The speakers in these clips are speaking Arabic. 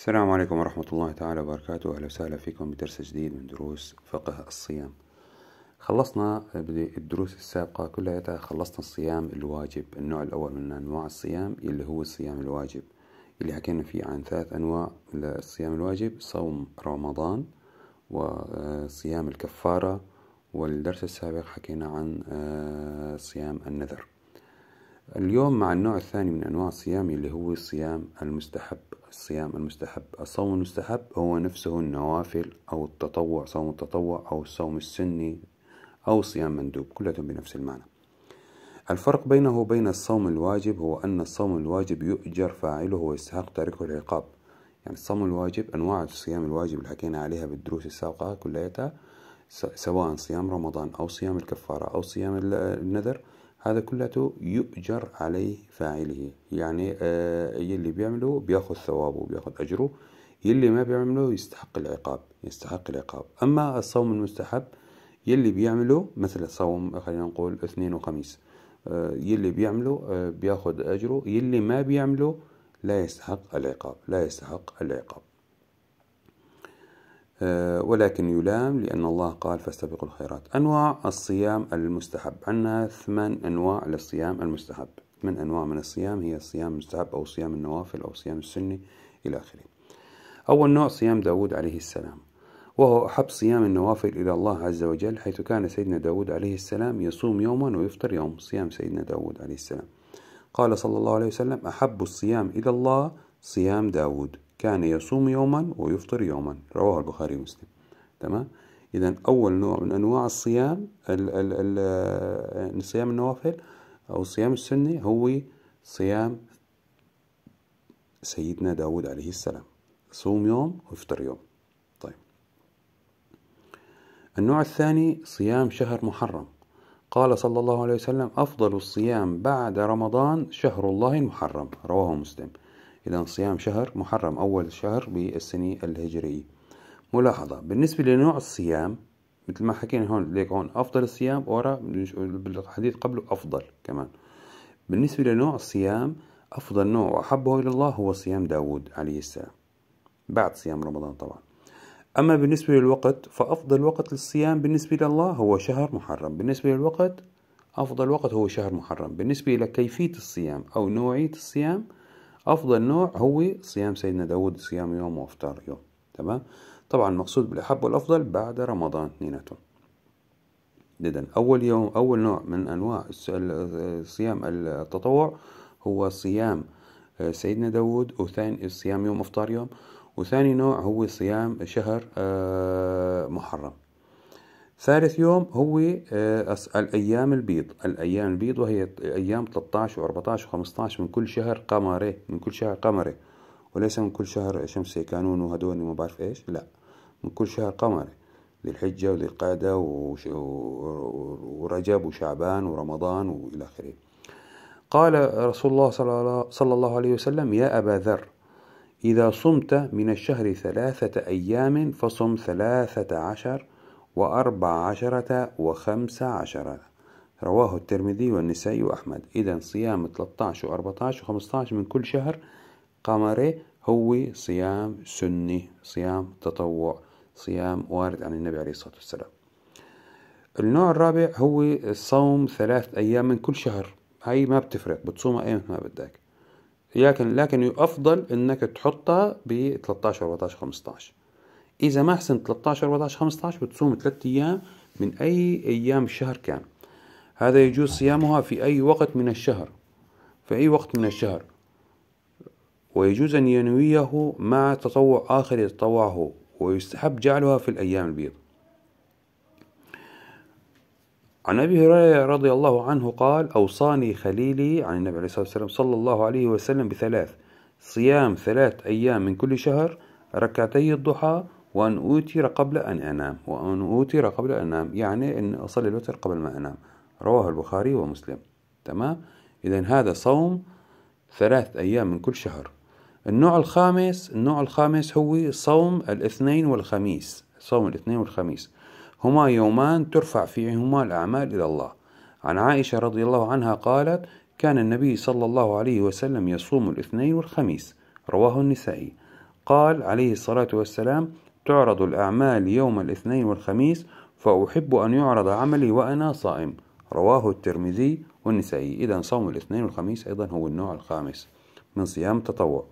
السلام عليكم ورحمة الله تعالى وبركاته أهلا وسهلا فيكم بدرس جديد من دروس فقه الصيام خلصنا الدروس السابقة كلها خلصنا الصيام الواجب النوع الأول من أنواع الصيام اللي هو الصيام الواجب اللي حكينا فيه عن ثلاث أنواع للصيام الواجب صوم رمضان وصيام الكفارة والدرس السابق حكينا عن آه، صيام النذر اليوم مع النوع الثاني من أنواع الصيام اللي هو الصيام المستحب الصيام المستحب الصوم المستحب هو نفسه النوافل أو التطوع صوم التطوع أو الصوم السني أو صيام مندوب كلهم بنفس المعنى الفرق بينه وبين الصوم الواجب هو أن الصوم الواجب يؤجر فاعله ويستحق تاركه العقاب يعني الصوم الواجب أنواع الصيام الواجب اللي حكينا عليها بالدروس السابقة كلياتها سواء صيام رمضان أو صيام الكفارة أو صيام النذر هذا كله يؤجر عليه فاعله يعني آه، يلي بيعمله بياخذ ثوابه بياخذ أجره يلي ما بيعمله يستحق العقاب يستحق العقاب أما الصوم المستحب يلي بيعمله مثل صوم خلينا نقول اثنين وخميس آه، يلي بيعمله آه، بياخذ أجره يلي ما بيعمله لا يستحق العقاب لا يستحق العقاب آه، ولكن يلام لأن الله قال فاستبقوا الخيرات أنواع الصيام المستحب عندنا ثمان أنواع للصيام المستحب ثمان أنواع من الصيام هي الصيام المستحب أو صيام النوافل أو صيام السنة إلى آخره أول نوع صيام داود عليه السلام وهو أحب صيام النوافل إلى الله عز وجل حيث كان سيدنا داود عليه السلام يصوم يوما ويفطر يوم صيام سيدنا داود عليه السلام قال صلى الله عليه وسلم أحب الصيام إلى الله صيام داود كان يصوم يوما ويفطر يوما رواه البخاري ومسلم تمام إذا أول نوع من أنواع الصيام ال ال ال آه، صيام النوافل أو الصيام السني هو صيام سيدنا داود عليه السلام صوم يوم وافطر يوم طيب النوع الثاني صيام شهر محرم قال صلى الله عليه وسلم أفضل الصيام بعد رمضان شهر الله المحرم رواه مسلم إذا صيام شهر محرم أول شهر بالسنة الهجرية ملاحظة بالنسبة لنوع الصيام مثل ما حكينا هون ليك هون أفضل الصيام ورا بالحديث قبله أفضل كمان بالنسبة لنوع الصيام أفضل نوع وأحبه إلى الله هو صيام داود عليه السلام بعد صيام رمضان طبعا أما بالنسبة للوقت فأفضل وقت للصيام بالنسبة لله هو شهر محرم بالنسبة للوقت أفضل وقت هو شهر محرم بالنسبة لكيفية الصيام أو نوعية الصيام أفضل نوع هو صيام سيدنا داود صيام يوم وإفطار يوم تمام طبعا المقصود بالأحب والأفضل بعد رمضان اثنيناتهم اذا أول يوم أول نوع من أنواع صيام التطوع هو صيام آه، سيدنا داود وثاني صيام يوم إفطار يوم وثاني نوع هو صيام شهر آه، محرم ثالث يوم هو آه، الأيام البيض الأيام البيض وهي أيام 13 و14 و15 من كل شهر قمري من كل شهر قمري وليس من كل شهر شمسي كانون وهدول ما بعرف إيش لا من كل شهر قمري ذي الحجة وذي القعدة ورجب وشعبان ورمضان وإلى آخره قال رسول الله صلى الله عليه وسلم يا أبا ذر إذا صمت من الشهر ثلاثة أيام فصم ثلاثة عشر وأربع عشرة وخمس عشرة رواه الترمذي والنسائي وأحمد إذا صيام 13 و 14 و 15 من كل شهر قمري هو صيام سني صيام تطوع صيام وارد عن النبي عليه الصلاة والسلام النوع الرابع هو الصوم ثلاث أيام من كل شهر هاي ما بتفرق بتصوم أيام ما بدك لكن لكن يفضل انك تحطها ب 13 14 15 اذا ما حسن 13 14 15 بتصوم ثلاث ايام من اي ايام الشهر كان هذا يجوز صيامها في اي وقت من الشهر في اي وقت من الشهر ويجوز ان ينويه مع تطوع اخر يتطوعه ويستحب جعلها في الايام البيض عن ابي هريره رضي الله عنه قال اوصاني خليلي عن النبي عليه الصلاه والسلام صلى الله عليه وسلم بثلاث صيام ثلاث ايام من كل شهر ركعتي الضحى وأن أوتر قبل أن أنام وأن أوتر قبل أن أنام يعني أن أصلي الوتر قبل ما أنام رواه البخاري ومسلم تمام إذا هذا صوم ثلاث أيام من كل شهر النوع الخامس النوع الخامس هو صوم الاثنين والخميس صوم الاثنين والخميس هما يومان ترفع فيهما الأعمال إلى الله عن عائشة رضي الله عنها قالت كان النبي صلى الله عليه وسلم يصوم الاثنين والخميس رواه النسائي قال عليه الصلاة والسلام تعرض الأعمال يوم الاثنين والخميس فأحب أن يعرض عملي وأنا صائم رواه الترمذي والنسائي إذا صوم الاثنين والخميس أيضا هو النوع الخامس من صيام تطوع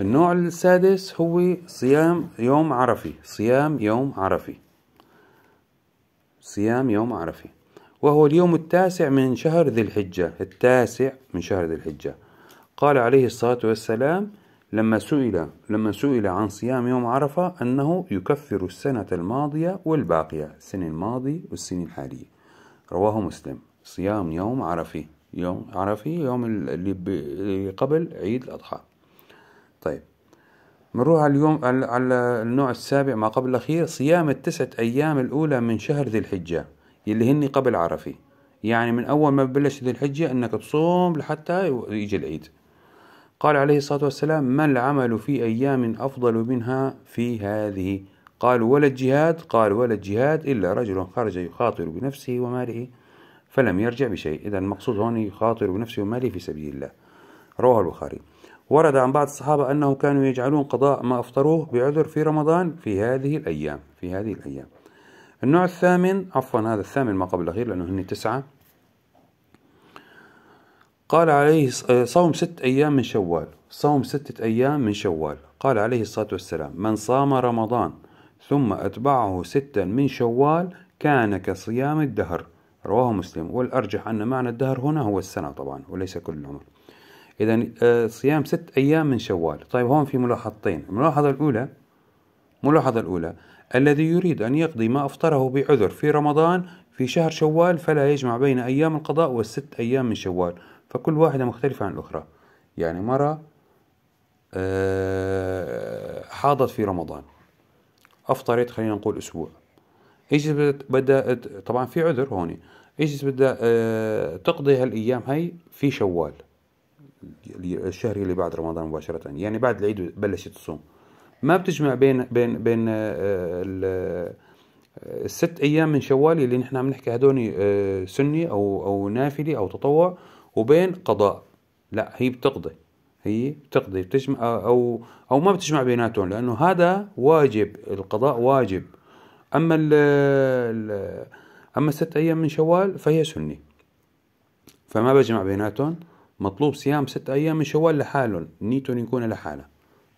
النوع السادس هو صيام يوم عرفي صيام يوم عرفي صيام يوم عرفي وهو اليوم التاسع من شهر ذي الحجة التاسع من شهر ذي الحجة قال عليه الصلاة والسلام لما سئل لما سئل عن صيام يوم عرفة أنه يكفر السنة الماضية والباقية السنة الماضي والسنة الحالية رواه مسلم صيام يوم عرفي يوم عرفي يوم اللي قبل عيد الأضحى طيب نروح على اليوم على النوع السابع ما قبل الأخير صيام التسعة أيام الأولى من شهر ذي الحجة اللي هني قبل عرفي يعني من أول ما ببلش ذي الحجة أنك تصوم لحتى يجي العيد قال عليه الصلاة والسلام ما العمل في أيام أفضل منها في هذه قال ولا الجهاد قال ولا الجهاد إلا رجل خرج يخاطر بنفسه وماله فلم يرجع بشيء إذا المقصود هون يخاطر بنفسه وماله في سبيل الله رواه البخاري ورد عن بعض الصحابة أنهم كانوا يجعلون قضاء ما أفطروه بعذر في رمضان في هذه الأيام في هذه الأيام النوع الثامن عفوا هذا الثامن ما قبل الأخير لأنه هن تسعة قال عليه آه، صوم ست أيام من شوال صوم ستة أيام من شوال قال عليه الصلاة والسلام من صام رمضان ثم أتبعه ستا من شوال كان كصيام الدهر رواه مسلم والأرجح أن معنى الدهر هنا هو السنة طبعا وليس كل العمر إذا آه، صيام ست أيام من شوال طيب هون في ملاحظتين الملاحظة الأولى ملاحظة الأولى الذي يريد أن يقضي ما أفطره بعذر في رمضان في شهر شوال فلا يجمع بين أيام القضاء والست أيام من شوال فكل واحدة مختلفة عن الأخرى يعني مرة آه، حاضت في رمضان أفطرت خلينا نقول أسبوع اجت بدأت طبعا في عذر هون اجت بدها آه، تقضي هالأيام هاي في شوال الشهر اللي بعد رمضان مباشرة يعني بعد العيد بلشت تصوم ما بتجمع بين بين بين آه، الست ايام من شوال اللي نحن عم نحكي هدول سني او او نافلي او تطوع وبين قضاء لا هي بتقضي هي بتقضي بتجمع او او ما بتجمع بيناتهم لانه هذا واجب القضاء واجب اما الـ الـ اما ست ايام من شوال فهي سنه فما بجمع بيناتهم مطلوب صيام ست ايام من شوال لحالهم نيتهم يكون لحالها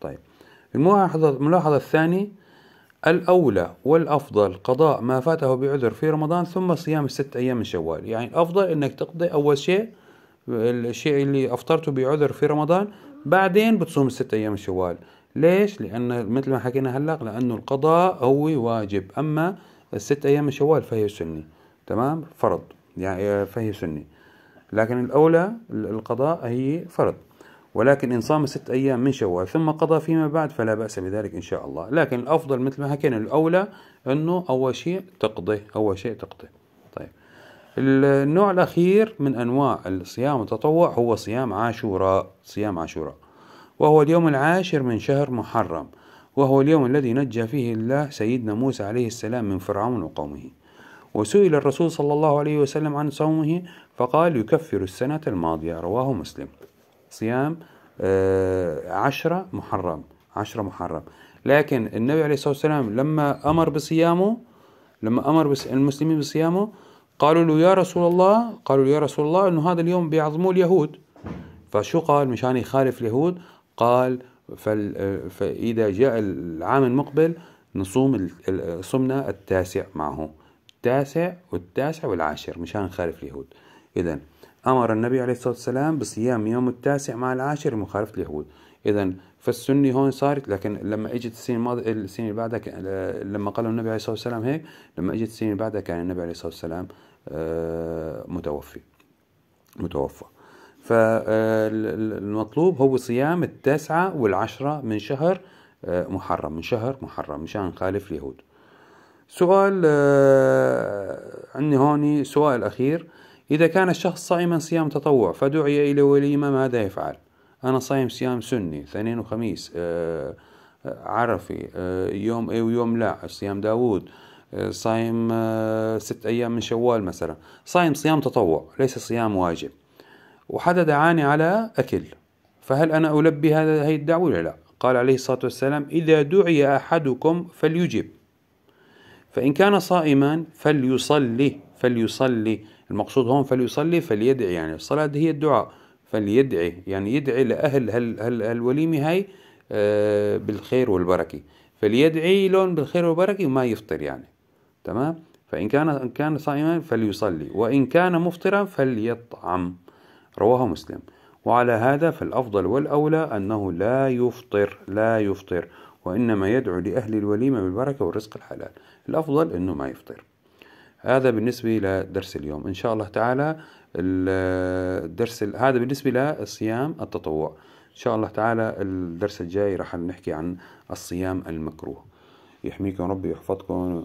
طيب الملاحظه الملاحظه الثانيه الأولى والأفضل قضاء ما فاته بعذر في رمضان ثم صيام الست أيام من شوال يعني الأفضل أنك تقضي أول شيء الشيء اللي افطرته بعذر في رمضان بعدين بتصوم الست ايام شوال ليش لان مثل ما حكينا هلا لانه القضاء هو واجب اما الست ايام شوال فهي سنه تمام فرض يعني فهي سنه لكن الاولى القضاء هي فرض ولكن إن صام ست أيام من شوال ثم قضى فيما بعد فلا بأس بذلك إن شاء الله لكن الأفضل مثل ما حكينا الأولى أنه أول شيء تقضي أول شيء تقضي طيب النوع الأخير من أنواع الصيام التطوع هو صيام عاشوراء صيام عاشوراء وهو اليوم العاشر من شهر محرم وهو اليوم الذي نجى فيه الله سيدنا موسى عليه السلام من فرعون وقومه وسئل الرسول صلى الله عليه وسلم عن صومه فقال يكفر السنة الماضية رواه مسلم صيام آه، عشرة محرم عشرة محرم لكن النبي عليه الصلاة والسلام لما أمر بصيامه لما أمر المسلمين بصيامه قالوا له يا رسول الله قالوا له يا رسول الله انه هذا اليوم بيعظموه اليهود فشو قال مشان يخالف اليهود قال فال فاذا جاء العام المقبل نصوم صمنا التاسع معه التاسع والتاسع والعاشر مشان نخالف اليهود اذا امر النبي عليه الصلاه والسلام بصيام يوم التاسع مع العاشر مخالفه اليهود اذا فالسني هون صارت لكن لما اجت السنه الماضيه السنه اللي بعدها لما قال النبي عليه الصلاه والسلام هيك لما اجت السنه اللي بعدها كان النبي عليه الصلاه والسلام آه، متوفي متوفى فالمطلوب هو صيام التاسعة والعشرة من شهر آه، محرم من شهر محرم مشان نخالف اليهود سؤال آه، عندي هوني سؤال أخير إذا كان الشخص صائما صيام تطوع فدعي إلى وليمة ماذا يفعل أنا صايم صيام سني اثنين وخميس عرفي يوم اي ويوم لا صيام داوود صايم آه، ست أيام من شوال مثلا صايم صيام تطوع ليس صيام واجب وحدا دعاني على أكل فهل أنا ألبي هذا هي الدعوة ولا لا قال عليه الصلاة والسلام إذا دعي أحدكم فليجب فإن كان صائما فليصلي فليصلي المقصود هون فليصلي فليدعي يعني الصلاة هي الدعاء فليدعي يعني يدعي لأهل هال هال هالوليمة هاي آه، بالخير والبركة فليدعي لهم بالخير والبركة وما يفطر يعني تمام فإن كان إن كان صائما فليصلي وإن كان مفطرا فليطعم رواه مسلم وعلى هذا فالأفضل والأولى أنه لا يفطر لا يفطر وإنما يدعو لأهل الوليمة بالبركة والرزق الحلال الأفضل أنه ما يفطر هذا بالنسبة لدرس اليوم إن شاء الله تعالى الدرس هذا بالنسبة لصيام التطوع إن شاء الله تعالى الدرس الجاي راح نحكي عن الصيام المكروه يحميكم ربي يحفظكم